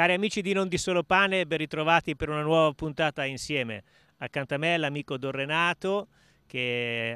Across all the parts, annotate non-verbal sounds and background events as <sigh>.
Cari amici di Non di Solo Pane, ben ritrovati per una nuova puntata insieme. Accanto a me l'amico Don Renato, che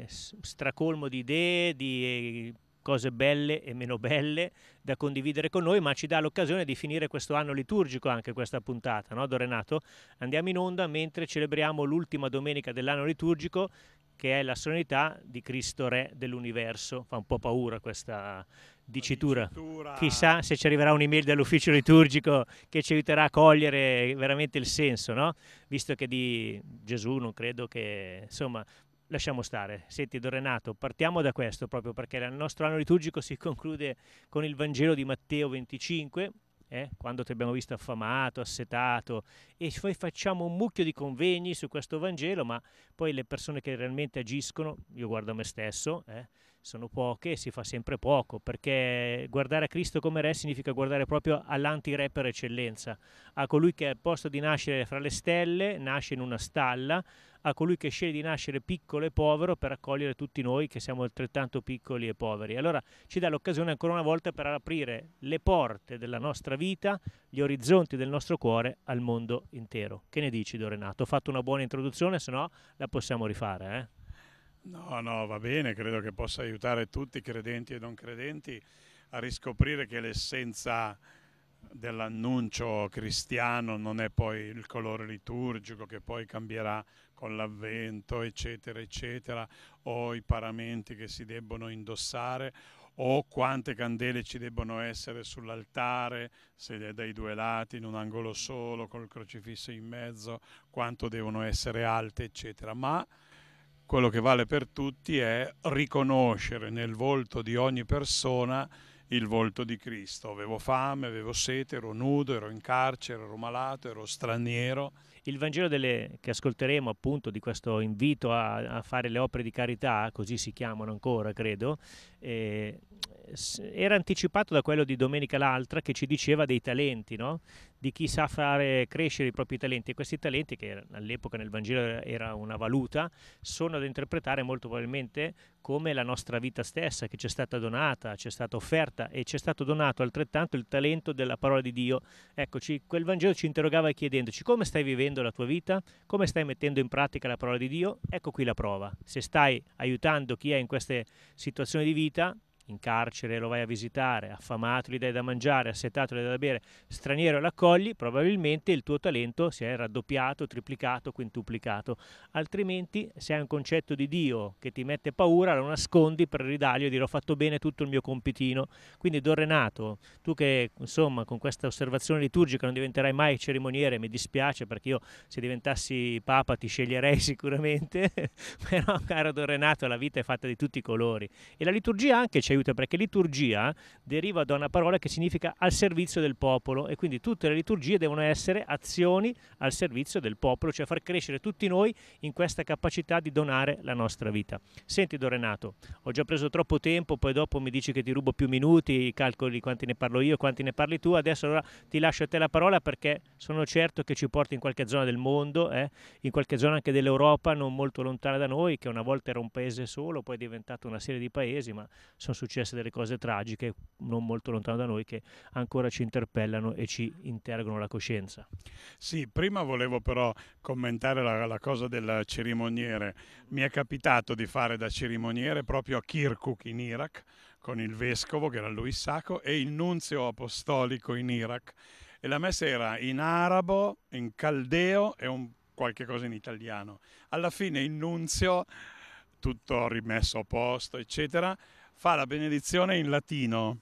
è stracolmo di idee, di cose belle e meno belle da condividere con noi, ma ci dà l'occasione di finire questo anno liturgico anche questa puntata, no Don Renato? Andiamo in onda mentre celebriamo l'ultima domenica dell'anno liturgico che è la solennità di Cristo Re dell'universo. Fa un po' paura questa, dicitura. Chissà se ci arriverà un'email dall'ufficio liturgico che ci aiuterà a cogliere veramente il senso, no? Visto che di Gesù non credo che, insomma, lasciamo stare. Senti, Don Renato, partiamo da questo proprio perché il nostro anno liturgico si conclude con il Vangelo di Matteo 25. Eh? quando ti abbiamo visto affamato, assetato e poi facciamo un mucchio di convegni su questo Vangelo, ma poi le persone che realmente agiscono, io guardo me stesso, eh? sono poche e si fa sempre poco, perché guardare a Cristo come re significa guardare proprio all'anti-re per eccellenza, a colui che al posto di nascere fra le stelle nasce in una stalla, a colui che sceglie di nascere piccolo e povero per accogliere tutti noi che siamo altrettanto piccoli e poveri. Allora ci dà l'occasione ancora una volta per aprire le porte della nostra vita, gli orizzonti del nostro cuore al mondo intero. Che ne dici, Dorenato? Ho fatto una buona introduzione, se no la possiamo rifare. Eh? No, no, va bene, credo che possa aiutare tutti, credenti e non credenti, a riscoprire che l'essenza dell'annuncio cristiano non è poi il colore liturgico che poi cambierà con l'avvento, eccetera, eccetera, o i paramenti che si debbono indossare, o quante candele ci debbono essere sull'altare, se è dai due lati, in un angolo solo, col crocifisso in mezzo, quanto devono essere alte, eccetera. Ma quello che vale per tutti è riconoscere nel volto di ogni persona il volto di Cristo. Avevo fame, avevo sete, ero nudo, ero in carcere, ero malato, ero straniero. Il Vangelo delle, che ascolteremo appunto di questo invito a, a, fare le opere di carità, così si chiamano ancora credo, eh, era anticipato da quello di domenica l'altra che ci diceva dei talenti, no? di chi sa fare crescere i propri talenti e questi talenti che all'epoca nel Vangelo era una valuta sono da interpretare molto probabilmente come la nostra vita stessa che ci è stata donata, ci è stata offerta e ci è stato donato altrettanto il talento della parola di Dio. Eccoci, quel Vangelo ci interrogava chiedendoci come stai vivendo la tua vita, come stai mettendo in pratica la parola di Dio, ecco qui la prova. Se stai aiutando chi è in queste situazioni di vita, in carcere lo vai a visitare, affamato gli dai da mangiare, assetato gli dai da bere, straniero l'accogli, probabilmente il tuo talento si è raddoppiato, triplicato, quintuplicato. Altrimenti, se hai un concetto di Dio che ti mette paura, lo nascondi per ridaglio e dire ho fatto bene tutto il mio compitino. Quindi Don Renato, tu che insomma con questa osservazione liturgica non diventerai mai cerimoniere, mi dispiace perché io se diventassi papa ti sceglierei <laughs> sicuramente, <laughs> però caro Don Renato la vita è fatta di tutti i colori e la liturgia anche c'è aiuta perché liturgia deriva da una parola che significa al servizio del popolo e quindi tutte le liturgie devono essere azioni al servizio del popolo, cioè far crescere tutti noi in questa capacità di donare la nostra vita. Senti Don Renato, ho già preso troppo tempo, poi dopo mi dici che ti rubo più minuti, calcoli quanti ne parlo io, quanti ne parli tu, adesso allora ti lascio a te la parola perché sono certo che ci porti in qualche zona del mondo, eh? in qualche zona anche dell'Europa non molto lontana da noi, che una volta era un paese solo, poi è diventato una serie di paesi, ma sono successi successe delle cose tragiche, non molto lontano da noi, che ancora ci interpellano e ci interrogano la coscienza. Sì, prima volevo però commentare la, la cosa del cerimoniere. Mi è capitato di fare da cerimoniere proprio a Kirkuk in Iraq, con il vescovo che era lui Sacco e il nunzio apostolico in Iraq. E la messa era in arabo, in caldeo e un qualche cosa in italiano. Alla fine il nunzio, tutto rimesso a posto, eccetera, fa la benedizione in latino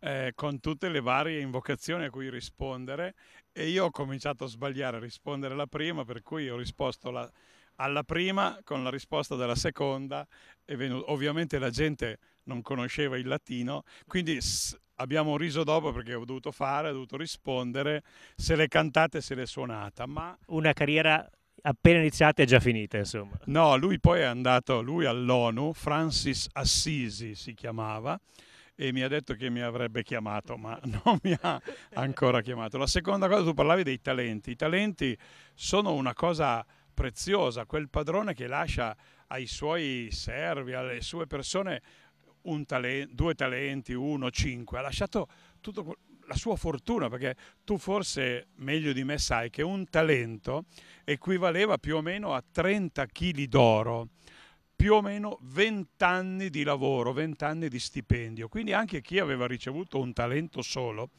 eh, con tutte le varie invocazioni a cui rispondere e io ho cominciato a sbagliare a rispondere alla prima, per cui ho risposto la, alla prima con la risposta della seconda e venuto, ovviamente la gente non conosceva il latino, quindi s- abbiamo riso dopo perché ho dovuto fare, ho dovuto rispondere, se l'è cantata e se l'è suonata, ma... Una carriera appena iniziate è già finita, insomma. No, lui poi è andato, lui all'ONU, Francis Assisi si chiamava, e mi ha detto che mi avrebbe chiamato, ma <laughs> non mi ha ancora chiamato. La seconda cosa, tu parlavi dei talenti. I talenti sono una cosa preziosa, quel padrone che lascia ai suoi servi, alle sue persone, tale- due talenti, uno, cinque, ha lasciato tutto la sua fortuna, perché tu forse meglio di me sai che un talento equivaleva più o meno a 30 kg d'oro, più o meno 20 anni di lavoro, 20 anni di stipendio. Quindi anche chi aveva ricevuto un talento solo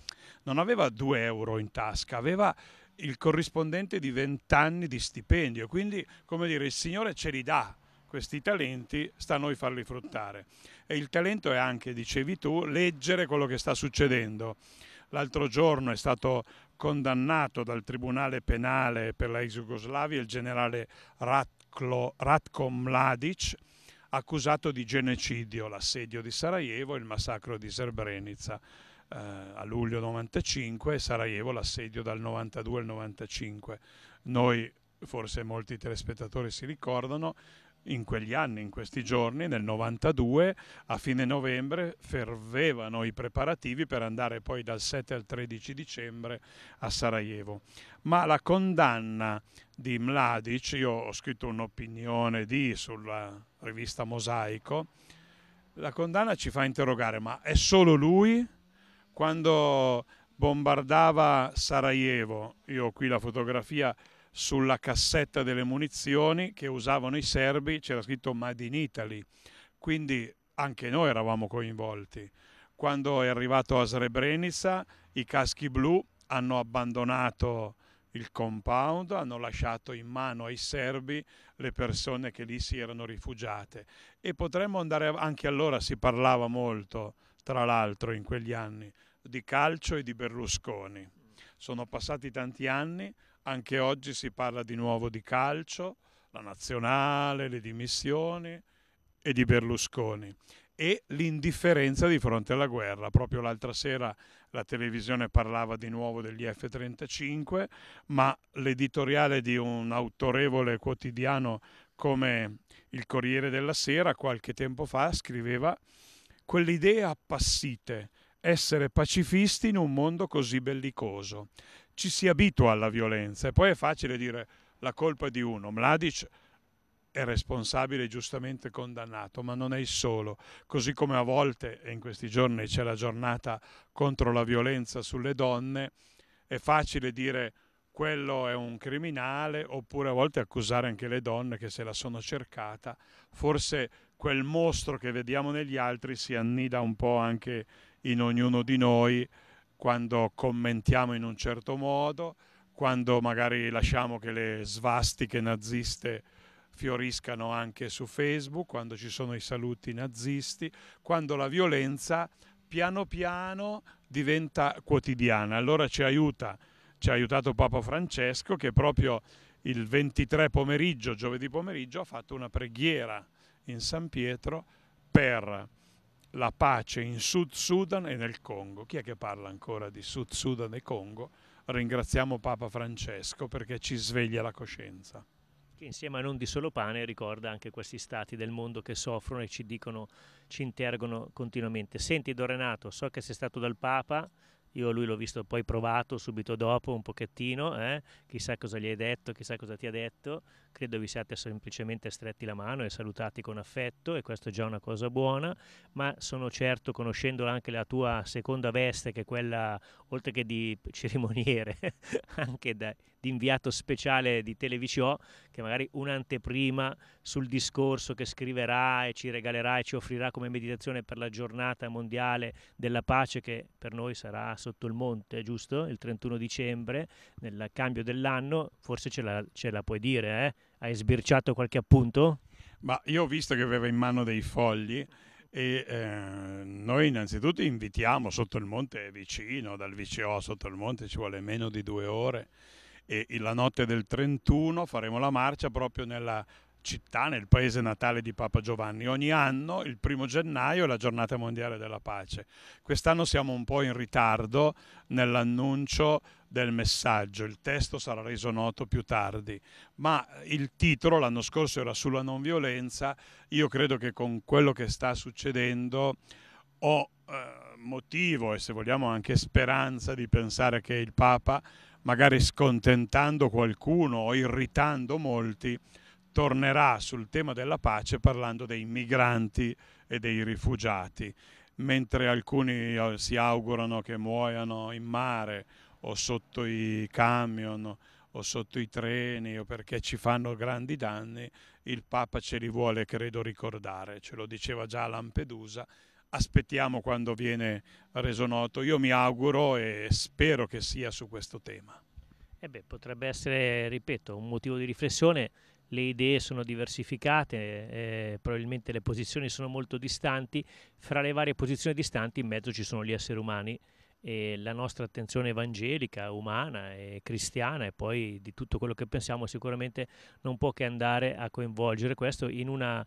non aveva 2 euro in tasca, aveva il corrispondente di 20 anni di stipendio. Quindi, come dire, il Signore ce li dà questi talenti, sta a noi farli fruttare. E il talento è anche, dicevi tu, leggere quello che sta succedendo. L'altro giorno è stato condannato dal Tribunale penale per la ex Jugoslavia il generale Ratko, Ratko Mladic, accusato di genocidio, l'assedio di Sarajevo e il massacro di Srebrenica. Eh, a luglio 95 Sarajevo l'assedio dal 92 al 95. Noi, forse molti telespettatori si ricordano, in quegli anni, in questi giorni, nel 92, a fine novembre fervevano i preparativi per andare poi dal 7 al 13 dicembre a Sarajevo. Ma la condanna di Mladic, io ho scritto un'opinione di sulla rivista Mosaico, la condanna ci fa interrogare, ma è solo lui? Quando bombardava Sarajevo, io ho qui la fotografia sulla cassetta delle munizioni che usavano i serbi c'era scritto Made in Italy, quindi anche noi eravamo coinvolti. Quando è arrivato a Srebrenica i caschi blu hanno abbandonato il compound, hanno lasciato in mano ai serbi le persone che lì si erano rifugiate e potremmo andare anche allora si parlava molto, tra l'altro in quegli anni, di calcio e di Berlusconi. Sono passati tanti anni, anche oggi si parla di nuovo di calcio, la nazionale, le dimissioni e di Berlusconi e l'indifferenza di fronte alla guerra. Proprio l'altra sera la televisione parlava di nuovo degli F-35, ma l'editoriale di un autorevole quotidiano come il Corriere della Sera qualche tempo fa scriveva quell'idea appassite, essere pacifisti in un mondo così bellicoso ci si abitua alla violenza e poi è facile dire la colpa di uno. Mladic è responsabile, e giustamente condannato, ma non è il solo. Così come a volte, e in questi giorni c'è la giornata contro la violenza sulle donne, è facile dire quello è un criminale, oppure a volte accusare anche le donne che se la sono cercata. Forse quel mostro che vediamo negli altri si annida un po' anche in ognuno di noi quando commentiamo in un certo modo, quando magari lasciamo che le svastiche naziste fioriscano anche su Facebook, quando ci sono i saluti nazisti, quando la violenza piano piano diventa quotidiana. Allora ci aiuta, ci ha aiutato Papa Francesco che proprio il 23 pomeriggio, giovedì pomeriggio, ha fatto una preghiera in San Pietro per la pace in Sud Sudan e nel Congo. Chi è che parla ancora di Sud Sudan e Congo? Ringraziamo Papa Francesco perché ci sveglia la coscienza. Che insieme a non di solo pane ricorda anche questi stati del mondo che soffrono e ci dicono, ci interrogano continuamente. Senti Don Renato, so che sei stato dal Papa, io lui l'ho visto poi provato subito dopo un pochettino, eh? chissà cosa gli hai detto, chissà cosa ti ha detto. Credo vi siate semplicemente stretti la mano e salutati con affetto e questa è già una cosa buona, ma sono certo, conoscendo anche la tua seconda veste, che è quella, oltre che di cerimoniere, <laughs> anche da di inviato speciale di Televisio, che magari un'anteprima sul discorso che scriverà e ci regalerà e ci offrirà come meditazione per la giornata mondiale della pace che per noi sarà sotto il monte, giusto? Il 31 dicembre, nel cambio dell'anno, forse ce la, ce la puoi dire, eh? Hai sbirciato qualche appunto? Ma io ho visto che aveva in mano dei fogli e eh, noi innanzitutto invitiamo sotto il monte vicino, dal VCO sotto il monte ci vuole meno di due ore e la notte del 31 faremo la marcia proprio nella città, nel paese natale di Papa Giovanni. Ogni anno il primo gennaio è la giornata mondiale della pace. Quest'anno siamo un po' in ritardo nell'annuncio del messaggio, il testo sarà reso noto più tardi, ma il titolo l'anno scorso era sulla non violenza, io credo che con quello che sta succedendo ho... Eh, motivo e se vogliamo anche speranza di pensare che il Papa, magari scontentando qualcuno o irritando molti, tornerà sul tema della pace parlando dei migranti e dei rifugiati, mentre alcuni eh, si augurano che muoiano in mare o sotto i camion o sotto i treni o perché ci fanno grandi danni, il Papa ce li vuole, credo, ricordare, ce lo diceva già a Lampedusa aspettiamo quando viene reso noto. Io mi auguro e spero che sia su questo tema. Eh beh, potrebbe essere, ripeto, un motivo di riflessione. Le idee sono diversificate, eh, probabilmente le posizioni sono molto distanti. Fra le varie posizioni distanti in mezzo ci sono gli esseri umani e la nostra attenzione evangelica, umana e cristiana e poi di tutto quello che pensiamo sicuramente non può che andare a coinvolgere questo in una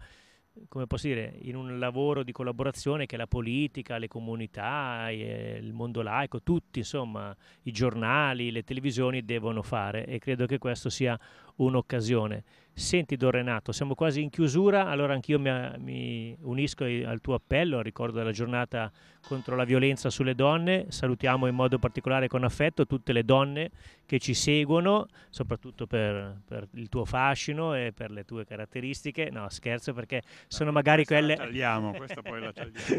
come posso dire, in un lavoro di collaborazione che la politica, le comunità, il mondo laico, tutti insomma, i giornali, le televisioni devono fare e credo che questo sia un'occasione. Senti Don Renato, siamo quasi in chiusura, allora anch'io mi, mi unisco al tuo appello, al ricordo della giornata contro la violenza sulle donne, salutiamo in modo particolare con affetto tutte le donne che ci seguono, soprattutto per, per il tuo fascino e per le tue caratteristiche, no scherzo perché sono no, magari quelle... <laughs> Tagliamo,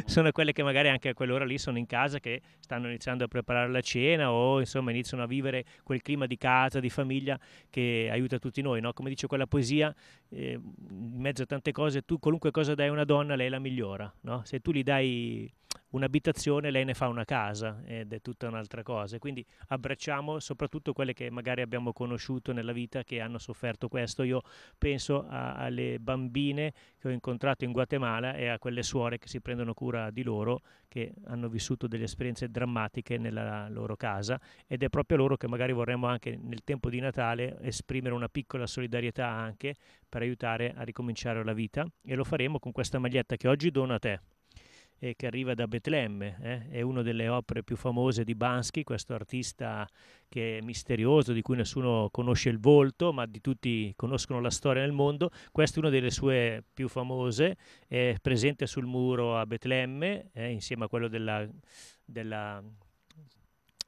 sono quelle che magari anche a quell'ora lì sono in casa che stanno iniziando a preparare la cena o insomma iniziano a vivere quel clima di casa, di famiglia che aiuta tutti noi, no? come dice quella poesia poesia, eh, in mezzo a tante cose, tu qualunque cosa dai a una donna, lei la migliora, no? Se tu gli dai un'abitazione, lei ne fa una casa ed è tutta un'altra cosa. Quindi abbracciamo soprattutto quelle che magari abbiamo conosciuto nella vita che hanno sofferto questo. Io penso a, alle bambine che ho incontrato in Guatemala e a quelle suore che si prendono cura di loro, che hanno vissuto delle esperienze drammatiche nella loro casa ed è proprio loro che magari vorremmo anche nel tempo di Natale esprimere una piccola solidarietà anche per aiutare a ricominciare la vita e lo faremo con questa maglietta che oggi dono a te eh, che arriva da Betlemme, eh? è una delle opere più famose di Bansky, questo artista che è misterioso, di cui nessuno conosce il volto, ma di tutti conoscono la storia nel mondo. Questa è una delle sue più famose, è presente sul muro a Betlemme, eh, insieme a quello della, della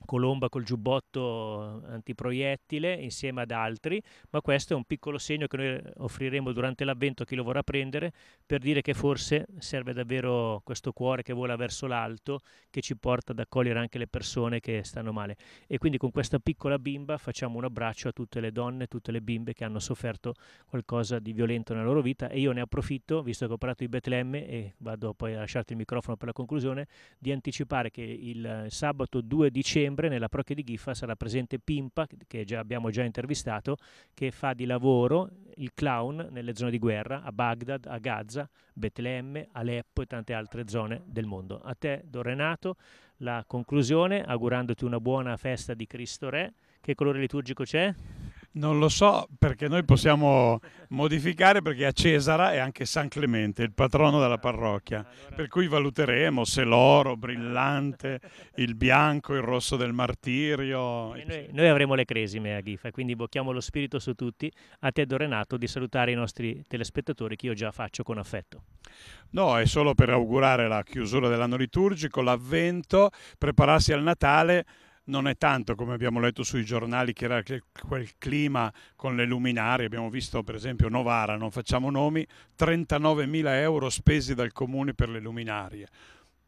Colomba col giubbotto eh, antiproiettile insieme ad altri, ma questo è un piccolo segno che noi offriremo durante l'avvento a chi lo vorrà prendere per dire che forse serve davvero questo cuore che vola verso l'alto, che ci porta ad accogliere anche le persone che stanno male. E quindi con questa piccola bimba facciamo un abbraccio a tutte le donne, tutte le bimbe che hanno sofferto qualcosa di violento nella loro vita e io ne approfitto, visto che ho parlato di Betlemme e vado poi a lasciarti il microfono per la conclusione, di anticipare che il sabato 2 dicembre settembre nella Procchia di Giffa sarà presente Pimpa, che già abbiamo già intervistato, che fa di lavoro il clown nelle zone di guerra a Baghdad, a Gaza, Betlemme, Aleppo e tante altre zone del mondo. A te, Don Renato, la conclusione, augurandoti una buona festa di Cristo Re. Che colore liturgico c'è? Non lo so perché noi possiamo modificare perché a Cesara è anche San Clemente, il patrono della parrocchia, per cui valuteremo se l'oro brillante, il bianco, il rosso del martirio. Noi, noi, avremo le cresime a Ghifa, quindi bocchiamo lo spirito su tutti. A te Do Renato di salutare i nostri telespettatori che io già faccio con affetto. No, è solo per augurare la chiusura dell'anno liturgico, l'avvento, prepararsi al Natale non è tanto come abbiamo letto sui giornali che era quel clima con le luminarie, abbiamo visto per esempio Novara, non facciamo nomi, 39 mila euro spesi dal comune per le luminarie.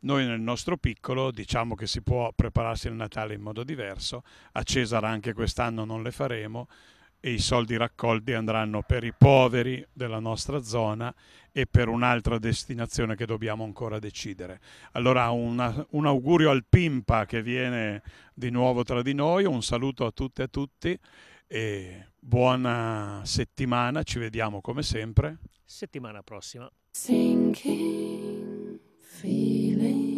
Noi nel nostro piccolo diciamo che si può prepararsi il Natale in modo diverso, a Cesara anche quest'anno non le faremo, e i soldi raccolti andranno per i poveri della nostra zona e per un'altra destinazione che dobbiamo ancora decidere. Allora una, un augurio al Pimpa che viene di nuovo tra di noi, un saluto a tutte e a tutti e buona settimana, ci vediamo come sempre. Settimana prossima. Sinking, feeling.